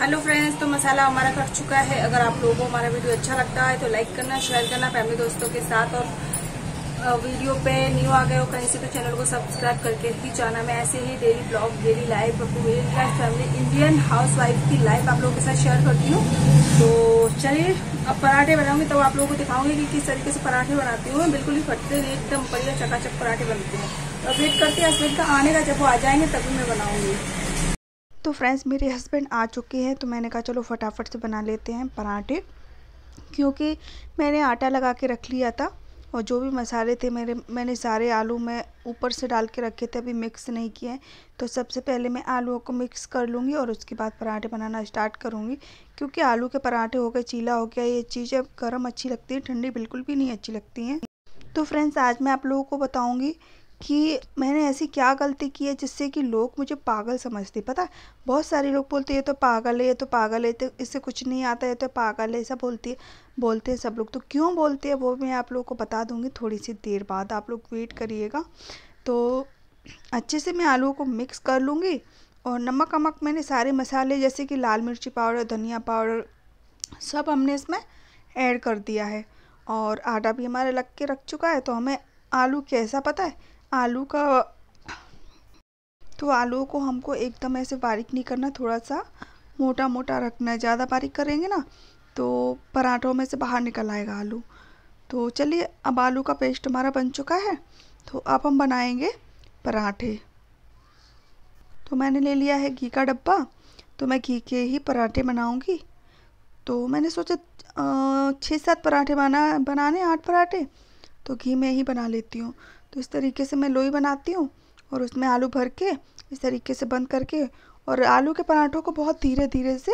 hello friends तो मसाला हमारा cut चुका है अगर आप लोगों को हमारा वीडियो अच्छा लगता है तो लाइक करना शेयर करना फैमिली दोस्तों के साथ और वीडियो पे न्यू आ गए हो कहीं से तो चैनल को सब्सक्राइब करके ही जाना मैं ऐसे ही daily blog daily life middle class family Indian housewife की लाइफ आप लोगों के साथ शेयर करती हूँ तो चलिए अब पराठे बनाऊंगी तो आप लोगों को दिखाऊंगी कि किस तरीके से पराठे बनाती हूँ बिल्कुल ही फटते नहीं एकदम बढ़िया चकाचक पराठे बनते हैं और वेट करते हैं हस्बैंड का आने का जब वो आ जाएंगे तभी मैं बनाऊंगी तो फ्रेंड्स मेरे हस्बैंड आ चुके हैं तो मैंने कहा चलो फटाफट से बना लेते हैं पराठे क्योंकि मैंने आटा लगा के रख लिया था और जो भी मसाले थे मेरे मैंने सारे आलू मैं ऊपर से डाल के रखे थे अभी मिक्स नहीं किए हैं तो सबसे पहले मैं आलूओं को मिक्स कर लूँगी और उसके बाद पराठे बनाना स्टार्ट करूँगी क्योंकि आलू के पराठे हो गए चीला हो गया ये चीज़ें गर्म अच्छी लगती हैं ठंडी बिल्कुल भी नहीं अच्छी लगती हैं तो फ्रेंड्स आज मैं आप लोगों को बताऊँगी कि मैंने ऐसी क्या गलती की है जिससे कि लोग मुझे पागल समझते पता है बहुत सारे लोग बोलते ये तो पागल है ये तो पागल है तो इससे कुछ नहीं आता ये तो पागल है ऐसा बोलती है बोलते हैं सब लोग तो क्यों बोलते हैं वो मैं आप लोगों को बता दूँगी थोड़ी सी देर बाद आप लोग वेट करिएगा तो अच्छे से मैं आलू को मिक्स कर लूँगी और नमक अमक मैंने सारे मसाले जैसे कि लाल मिर्ची पाउडर धनिया पाउडर सब हमने इसमें ऐड कर दिया है और आटा भी हमारा लग के रख चुका है तो हमें आलू कैसा पता है आलू का तो आलू को हमको एकदम ऐसे बारीक नहीं करना थोड़ा सा मोटा मोटा रखना है ज़्यादा बारीक करेंगे ना तो पराठों में से बाहर निकल आएगा आलू तो चलिए अब आलू का पेस्ट हमारा बन चुका है तो अब हम बनाएंगे पराठे तो मैंने ले लिया है घी का डब्बा तो मैं घी के ही पराठे बनाऊंगी तो मैंने सोचा छः सात पराठे बना बनाने आठ पराठे तो घी में ही बना लेती हूँ तो इस तरीके से मैं लोई बनाती हूँ और उसमें आलू भर के इस तरीके से बंद करके और आलू के पराठों को बहुत धीरे धीरे से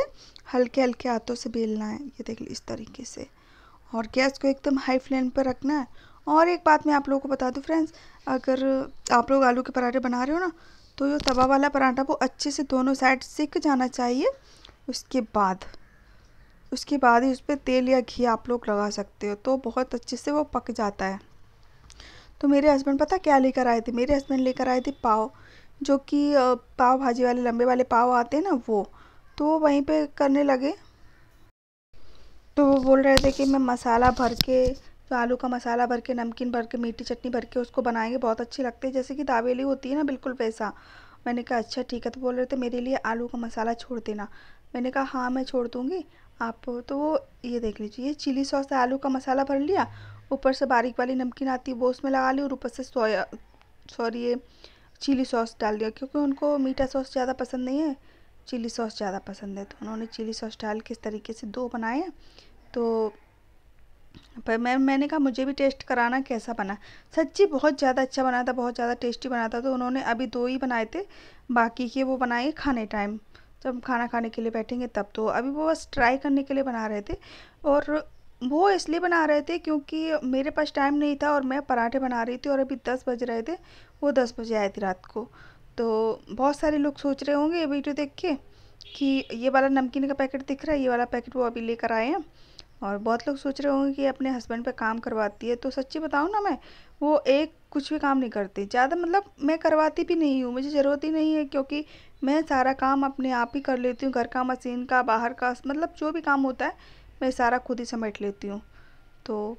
हल्के हल्के हाथों से बेलना है ये देख लीजिए इस तरीके से और गैस को एकदम हाई फ्लेम पर रखना है और एक बात मैं आप लोगों को बता दूं फ्रेंड्स अगर आप लोग आलू के पराठे बना रहे हो ना तो ये तवा वाला पराठा को अच्छे से दोनों साइड सिक जाना चाहिए उसके बाद उसके बाद ही उस पर तेल या घी आप लोग लगा सकते हो तो बहुत अच्छे से वो पक जाता है तो मेरे हस्बैंड पता क्या लेकर आए थे मेरे हस्बैंड लेकर आए थे पाव जो कि पाव भाजी वाले लंबे वाले पाव आते हैं ना वो तो वो वहीं पे करने लगे तो वो बोल रहे थे कि मैं मसाला भर के तो आलू का मसाला भर के नमकीन भर के मीठी चटनी भर के उसको बनाएंगे बहुत अच्छे लगते है जैसे कि दावेली होती है ना बिल्कुल वैसा मैंने कहा अच्छा ठीक है तो बोल रहे थे मेरे लिए आलू का मसाला छोड़ देना मैंने कहा हाँ मैं छोड़ दूँगी आप तो वो ये देख लीजिए चिली सॉस आलू का मसाला भर लिया ऊपर से बारीक वाली नमकीन आती है वो उसमें लगा ली और ऊपर से सोया सॉरी ये चिली सॉस डाल दिया क्योंकि उनको मीठा सॉस ज़्यादा पसंद नहीं है चिली सॉस ज़्यादा पसंद है तो उन्होंने चिली सॉस डाल के इस तरीके से दो बनाए तो पर मैं मैंने कहा मुझे भी टेस्ट कराना कैसा बना सच्ची बहुत ज़्यादा अच्छा बना था बहुत ज़्यादा टेस्टी बना था तो उन्होंने अभी दो ही बनाए थे बाकी के वो बनाए खाने टाइम जब तो हम खाना खाने के लिए बैठेंगे तब तो अभी वो बस ट्राई करने के लिए बना रहे थे और वो इसलिए बना रहे थे क्योंकि मेरे पास टाइम नहीं था और मैं पराठे बना रही थी और अभी दस बज रहे थे वो दस बजे आए थे रात को तो बहुत सारे लोग सोच रहे होंगे ये वीडियो देख के कि ये वाला नमकीन का पैकेट दिख रहा है ये वाला पैकेट वो अभी लेकर आए हैं और बहुत लोग सोच रहे होंगे कि अपने हस्बैंड पे काम करवाती है तो सच्ची बताऊँ ना मैं वो एक कुछ भी काम नहीं करती ज़्यादा मतलब मैं करवाती भी नहीं हूँ मुझे ज़रूरत ही नहीं है क्योंकि मैं सारा काम अपने आप ही कर लेती हूँ घर का मशीन का बाहर का मतलब जो भी काम होता है मैं सारा खुद ही समेट लेती हूँ तो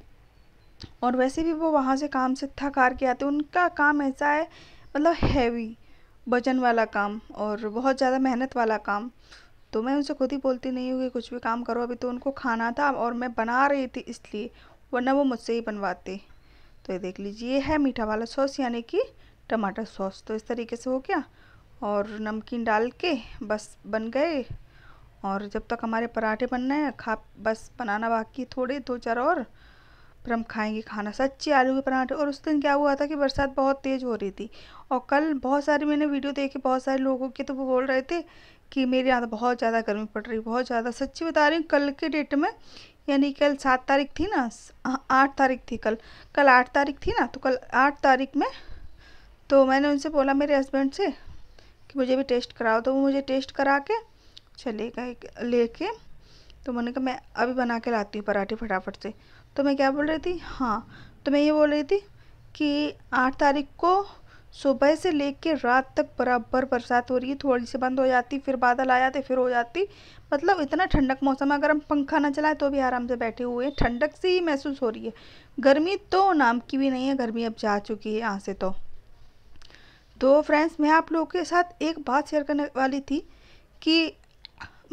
और वैसे भी वो वहाँ से काम से थक हार के आते उनका काम ऐसा है मतलब हैवी वजन वाला काम और बहुत ज़्यादा मेहनत वाला काम तो मैं उनसे खुद ही बोलती नहीं हूँ कि कुछ भी काम करो अभी तो उनको खाना था और मैं बना रही थी इसलिए वरना वो मुझसे ही बनवाते तो ये देख लीजिए ये है मीठा वाला सॉस यानी कि टमाटर सॉस तो इस तरीके से हो गया और नमकीन डाल के बस बन गए और जब तक हमारे पराठे बनना है खा बस बनाना बाकी थोड़े दो चार और फिर हम खाएंगे खाना सच्ची आलू के पराठे और उस दिन क्या हुआ था कि बरसात बहुत तेज़ हो रही थी और कल बहुत सारे मैंने वीडियो देखे बहुत सारे लोगों के तो वो बोल रहे थे कि मेरे यहाँ तो बहुत ज़्यादा गर्मी पड़ रही बहुत ज़्यादा सच्ची बता रही हूँ कल के डेट में यानी कल सात तारीख थी ना आठ तारीख थी कल कल आठ तारीख थी ना तो कल आठ तारीख में तो मैंने उनसे बोला मेरे हस्बैंड से कि मुझे भी टेस्ट कराओ तो वो मुझे टेस्ट करा के चले गए लेके तो मैंने कहा मैं अभी बना के लाती हूँ पराठे फटाफट से तो मैं क्या बोल रही थी हाँ तो मैं ये बोल रही थी कि आठ तारीख को सुबह से ले रात तक बराबर बरसात हो रही है थोड़ी सी बंद हो जाती फिर बादल आ जाते फिर हो जाती मतलब इतना ठंडक मौसम है अगर हम पंखा ना चलाएं तो भी आराम से बैठे हुए हैं ठंडक से ही महसूस हो रही है गर्मी तो नाम की भी नहीं है गर्मी अब जा चुकी है यहाँ से तो तो फ्रेंड्स मैं आप लोगों के साथ एक बात शेयर करने वाली थी कि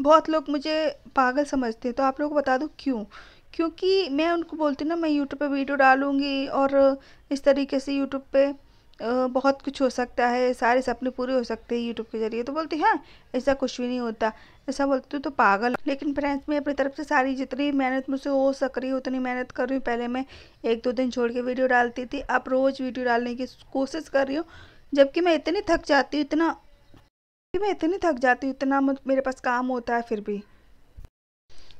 बहुत लोग मुझे पागल समझते हैं तो आप लोगों को बता दूँ क्यों क्योंकि मैं उनको बोलती ना मैं यूट्यूब पे वीडियो डालूँगी और इस तरीके से यूट्यूब पे बहुत कुछ हो सकता है सारे सपने पूरे हो सकते हैं यूट्यूब के ज़रिए तो बोलती हैं हाँ, ऐसा कुछ भी नहीं होता ऐसा बोलती हूँ तो पागल लेकिन फ्रेंड्स मैं अपनी तरफ से सारी जितनी मेहनत मुझसे हो सक रही उतनी मेहनत कर रही हूँ पहले मैं एक दो दिन छोड़ के वीडियो डालती थी अब रोज़ वीडियो डालने की कोशिश कर रही हूँ जबकि मैं इतनी थक जाती हूँ इतना मैं इतनी थक जाती हूँ इतना मेरे पास काम होता है फिर भी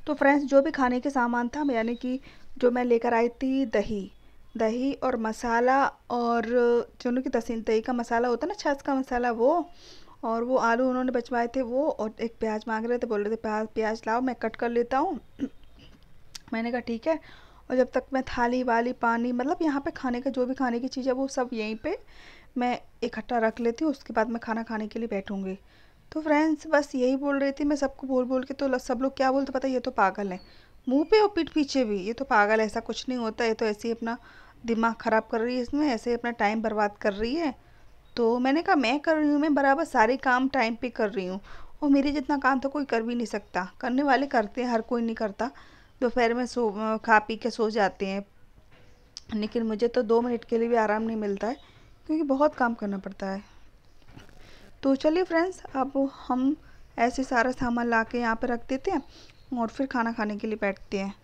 तो फ्रेंड्स जो भी खाने के सामान था यानी कि जो मैं लेकर आई थी दही दही और मसाला और जो कि तसीन दही का मसाला होता है ना छाछ का मसाला वो और वो आलू उन्होंने बचवाए थे वो और एक प्याज मांग रहे थे बोल रहे थे प्याज प्याज लाओ मैं कट कर लेता हूँ मैंने कहा ठीक है और जब तक मैं थाली वाली पानी मतलब यहाँ पे खाने का जो भी खाने की चीज़ है वो सब यहीं पे मैं इकट्ठा रख लेती हूँ उसके बाद मैं खाना खाने के लिए बैठूँगी तो फ्रेंड्स बस यही बोल रही थी मैं सबको बोल बोल के तो सब लोग क्या बोलते पता ये तो पागल है मुंह पे और पीठ पीछे भी ये तो पागल है ऐसा कुछ नहीं होता ये तो ऐसे ही अपना दिमाग ख़राब कर रही है इसमें ऐसे ही अपना टाइम बर्बाद कर रही है तो मैंने कहा मैं कर रही हूँ मैं बराबर सारे काम टाइम पे कर रही हूँ और मेरे जितना काम तो कोई कर भी नहीं सकता करने वाले करते हैं हर कोई नहीं करता दोपहर में सो खा पी के सो जाते हैं लेकिन मुझे तो दो मिनट के लिए भी आराम नहीं मिलता है क्योंकि बहुत काम करना पड़ता है तो चलिए फ्रेंड्स अब हम ऐसे सारा सामान ला के यहाँ पर रख देते हैं और फिर खाना खाने के लिए बैठते हैं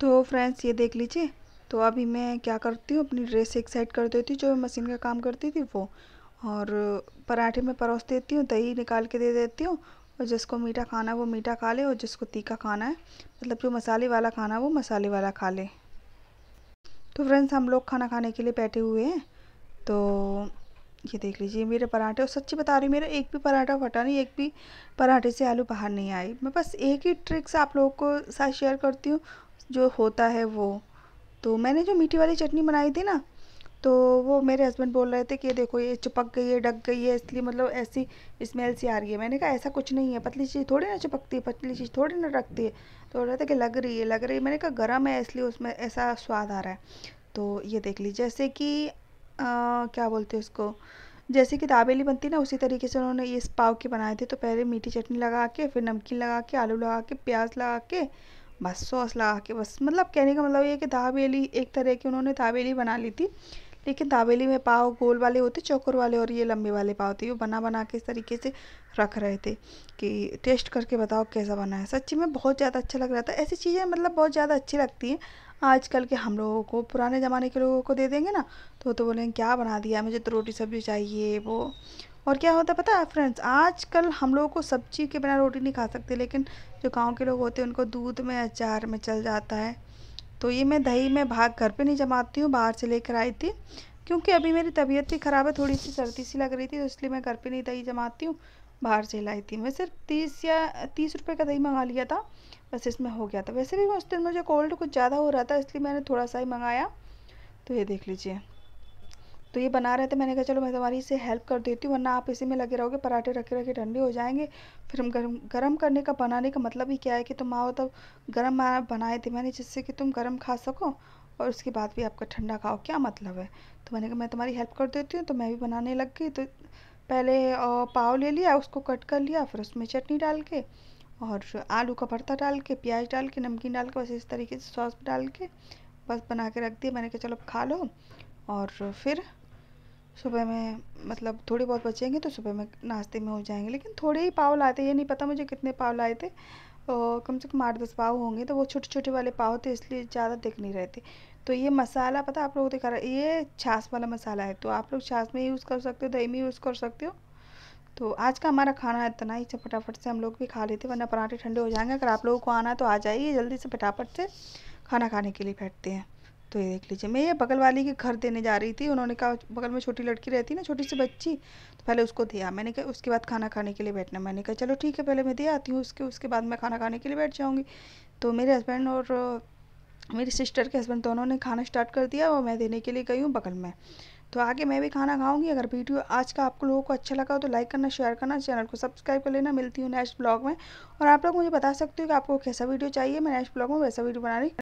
तो फ्रेंड्स ये देख लीजिए तो अभी मैं क्या करती हूँ अपनी ड्रेस एक साइड कर देती हूँ जो मशीन का काम करती थी वो और पराठे में परोस देती हूँ दही निकाल के दे देती हूँ और जिसको मीठा खाना है वो मीठा खा ले और जिसको तीखा खाना है मतलब जो मसाले वाला खाना है वो मसाले वाला खा ले तो फ्रेंड्स हम लोग खाना खाने के लिए बैठे हुए हैं तो ये देख लीजिए मेरे पराठे और सच्ची बता रही हूँ मेरा एक भी पराठा फटा नहीं एक भी पराठे से आलू बाहर नहीं आए मैं बस एक ही ट्रिक्स आप लोगों को साथ शेयर करती हूँ जो होता है वो तो मैंने जो मीठी वाली चटनी बनाई थी ना तो वो मेरे हस्बैंड बोल रहे थे कि ये देखो ये चिपक गई है डक गई है इसलिए मतलब ऐसी स्मेल सी आ रही है मैंने कहा ऐसा कुछ नहीं है पतली चीज़ थोड़ी ना चिपकती है पतली चीज़ थोड़ी ना रखती है तो बोल रहे थे कि लग रही है लग रही है मैंने कहा गर्म है इसलिए उसमें ऐसा स्वाद आ रहा है तो ये देख लीजिए जैसे कि क्या बोलते हैं उसको जैसे कि दाबेली बनती ना उसी तरीके से उन्होंने इस पाव के बनाए थे तो पहले मीठी चटनी लगा के फिर नमकीन लगा के आलू लगा के प्याज लगा के बस सॉस लगा के बस मतलब कहने का मतलब ये कि दाबेली एक तरह की उन्होंने दाबेली बना ली थी लेकिन दावेली में पाव गोल वाले होते चौकर वाले और ये लंबे वाले पाव थे वो बना बना के इस तरीके से रख रहे थे कि टेस्ट करके बताओ कैसा बना है सच्ची में बहुत ज़्यादा अच्छा लग रहा था ऐसी चीज़ें मतलब बहुत ज़्यादा अच्छी लगती हैं आजकल के हम लोगों को पुराने ज़माने के लोगों को दे देंगे ना तो तो बोलेंगे क्या बना दिया मुझे तो रोटी सब्जी चाहिए वो और क्या होता है पता है फ्रेंड्स आजकल हम लोगों को सब्जी के बिना रोटी नहीं खा सकते लेकिन जो गांव के लोग होते हैं उनको दूध में अचार में चल जाता है तो ये मैं दही में भाग घर पे नहीं जमाती हूँ बाहर से लेकर आई थी क्योंकि अभी मेरी तबीयत भी ख़राब है थोड़ी सी सर्दी सी लग रही थी तो इसलिए मैं घर पे नहीं दही जमाती हूँ बाहर से लाई थी मैं सिर्फ तीस या तीस रुपये का दही मंगा लिया था बस इसमें हो गया था वैसे भी उस दिन मुझे कोल्ड कुछ ज़्यादा हो रहा था इसलिए मैंने थोड़ा सा ही मंगाया तो ये देख लीजिए तो ये बना रहे थे मैंने कहा चलो मैं तुम्हारी इसे हेल्प कर देती हूँ वरना आप इसी में लगे रहोगे पराठे रखे रखे ठंडे हो जाएंगे फिर हम गर्म गर्म करने का बनाने का मतलब ही क्या है कि तुम आओ तब गर्म बनाए थे मैंने जिससे कि तुम गर्म खा सको और उसके बाद भी आपका ठंडा खाओ क्या मतलब है तो मैंने कहा मैं तुम्हारी हेल्प कर देती हूँ तो मैं भी बनाने लग गई तो पहले पाव ले लिया उसको कट कर लिया फिर उसमें चटनी डाल के और आलू का भरता डाल के प्याज डाल के नमकीन डाल के बस इस तरीके से सॉस डाल के बस बना के रख दिया मैंने कहा चलो खा लो और फिर सुबह में मतलब थोड़े बहुत बचेंगे तो सुबह में नाश्ते में हो जाएंगे लेकिन थोड़े ही पाव लाए थे ये नहीं पता मुझे कितने पाव लाए थे और कम से कम आठ दस पाव होंगे तो वो छोटे छोटे वाले पाव थे इसलिए ज़्यादा दिख नहीं रहे थे तो ये मसाला पता आप लोगों को दिखा रहा ये छाछ वाला मसाला है तो आप लोग छाछ में यूज़ कर सकते हो दही में यूज़ कर सकते हो तो आज का हमारा खाना इतना ही फटाफट से हम लोग भी खा लेते वरना पराठे ठंडे हो जाएंगे अगर आप लोगों को आना है तो आ जाइए जल्दी से फटाफट से खाना खाने के लिए बैठते हैं तो ये देख लीजिए मैं ये बगल वाली के घर देने जा रही थी उन्होंने कहा बगल में छोटी लड़की रहती ना छोटी सी बच्ची तो पहले उसको दिया मैंने कहा उसके बाद खाना खाने के लिए बैठना मैंने कहा चलो ठीक है पहले मैं दे आती हूँ उसके उसके बाद मैं खाना खाने के लिए बैठ जाऊँगी तो मेरे हस्बैंड और मेरी सिस्टर के हस्बैंड दोनों ने खाना स्टार्ट कर दिया और मैं देने के लिए गई हूँ बगल में तो आगे मैं भी खाना खाऊंगी अगर वीडियो आज का आपको लोगों को अच्छा लगा हो तो लाइक करना शेयर करना चैनल को सब्सक्राइब कर लेना मिलती हूँ नेक्स्ट ब्लॉग में और आप लोग मुझे बता सकते हो कि आपको कैसा वीडियो चाहिए मैं नेक्स्ट ब्लॉग में वैसा वीडियो बना रही